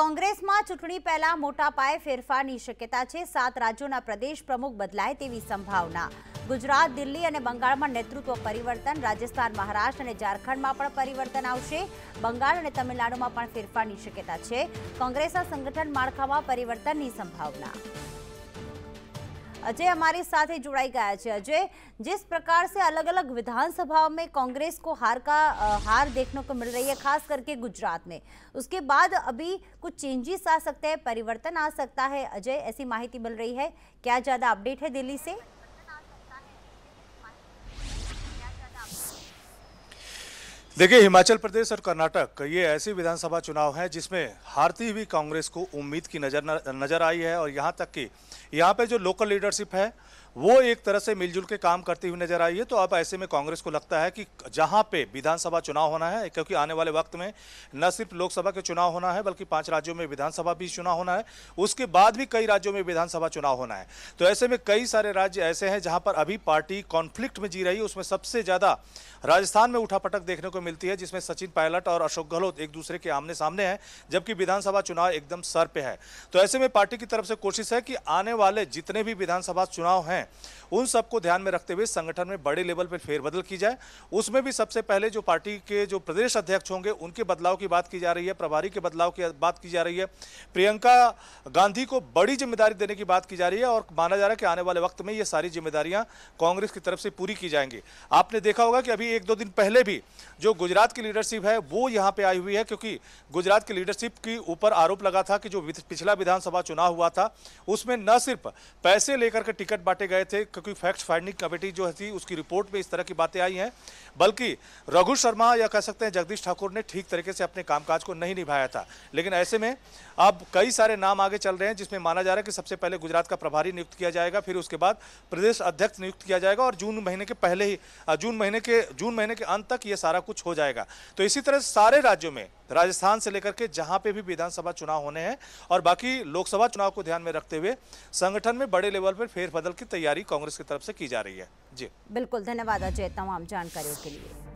કોંગ્રેસમાં ચૂંટણી પહેલા મોટા પાયે ફેરફારની શક્યતા છે સાત રાજ્યોના પ્રદેશ પ્રમુખ બદલાય તેવી સંભાવના ગુજરાત દિલ્હી અને બંગાળમાં નેતૃત્વ પરિવર્તન રાજસ્થાન મહારાષ્ટ્ર અને ઝારખંડમાં પણ પરિવર્તન આવશે બંગાળ અને તમિલનાડુમાં પણ ફેરફારની શક્યતા છે કોંગ્રેસના સંગઠન માળખામાં પરિવર્તનની સંભાવના अजय हमारे साथ ही जुड़ाई गया है अजय जिस प्रकार से अलग अलग विधानसभाओं में कांग्रेस को हार का हार देखने को मिल रही है खास करके गुजरात में उसके बाद अभी कुछ चेंजेस आ सकते हैं परिवर्तन आ सकता है अजय ऐसी माहिती मिल रही है क्या ज़्यादा अपडेट है दिल्ली से देखिए हिमाचल प्रदेश और कर्नाटक ये ऐसी विधानसभा चुनाव हैं जिसमें हारती हुई कांग्रेस को उम्मीद की नज़र नज़र आई है और यहाँ तक कि यहाँ पे जो लोकल लीडरशिप है वो एक तरह से मिलजुल के काम करती हुई नजर आई है तो अब ऐसे में कांग्रेस को लगता है कि जहां पे विधानसभा चुनाव होना है क्योंकि आने वाले वक्त में न सिर्फ लोकसभा के चुनाव होना है बल्कि पांच राज्यों में विधानसभा भी चुनाव होना है उसके बाद भी कई राज्यों में विधानसभा चुनाव होना है तो ऐसे में कई सारे राज्य ऐसे हैं जहां पर अभी पार्टी कॉन्फ्लिक्ट में जी रही है उसमें सबसे ज्यादा राजस्थान में उठापटक देखने को मिलती है जिसमें सचिन पायलट और अशोक गहलोत एक दूसरे के आमने सामने हैं जबकि विधानसभा चुनाव एकदम सर पर है तो ऐसे में पार्टी की तरफ से कोशिश है कि आने वाले जितने भी विधानसभा चुनाव हैं हैं उन सबको ध्यान में रखते हुए संगठन में बड़े लेवल पर फेरबदल की जाए उसमें भी सबसे पहले जो पार्टी के जो प्रदेश अध्यक्ष होंगे उनके बदलाव की बात की जा रही है प्रभारी के बदलाव की बात की जा रही है प्रियंका गांधी को बड़ी जिम्मेदारी देने की बात की जा रही है और माना जा रहा है कि आने वाले वक्त में ये सारी जिम्मेदारियां कांग्रेस की तरफ से पूरी की जाएंगी आपने देखा होगा कि अभी एक दो दिन पहले भी जो गुजरात की लीडरशिप है वो यहाँ पे आई हुई है क्योंकि गुजरात की लीडरशिप के ऊपर आरोप लगा था कि जो पिछला विधानसभा चुनाव हुआ था उसमें न सिर्फ पैसे लेकर के टिकट बांटे गए थे क्योंकि फैक्ट फाइंडिंग कमेटी जो थी उसकी रिपोर्ट में इस तरह की बातें आई हैं बल्कि रघु शर्मा या कह सकते हैं जगदीश ठाकुर ने ठीक तरीके से अपने कामकाज को नहीं निभाया था लेकिन ऐसे में अब कई सारे नाम आगे चल रहे हैं जिसमें माना जा रहा है कि सबसे पहले गुजरात का प्रभारी नियुक्त किया जाएगा फिर उसके बाद प्रदेश अध्यक्ष नियुक्त किया जाएगा और जून महीने के पहले ही जून महीने के जून महीने के अंत तक ये सारा कुछ हो जाएगा तो इसी तरह सारे राज्यों में राजस्थान से लेकर के जहाँ पे भी विधानसभा चुनाव होने हैं और बाकी लोकसभा चुनाव को ध्यान में रखते हुए संगठन में बड़े लेवल पर फेरबदल की तैयारी कांग्रेस की तरफ से की जा रही है जी बिल्कुल धन्यवाद अजय तमाम जानकारियों के लिए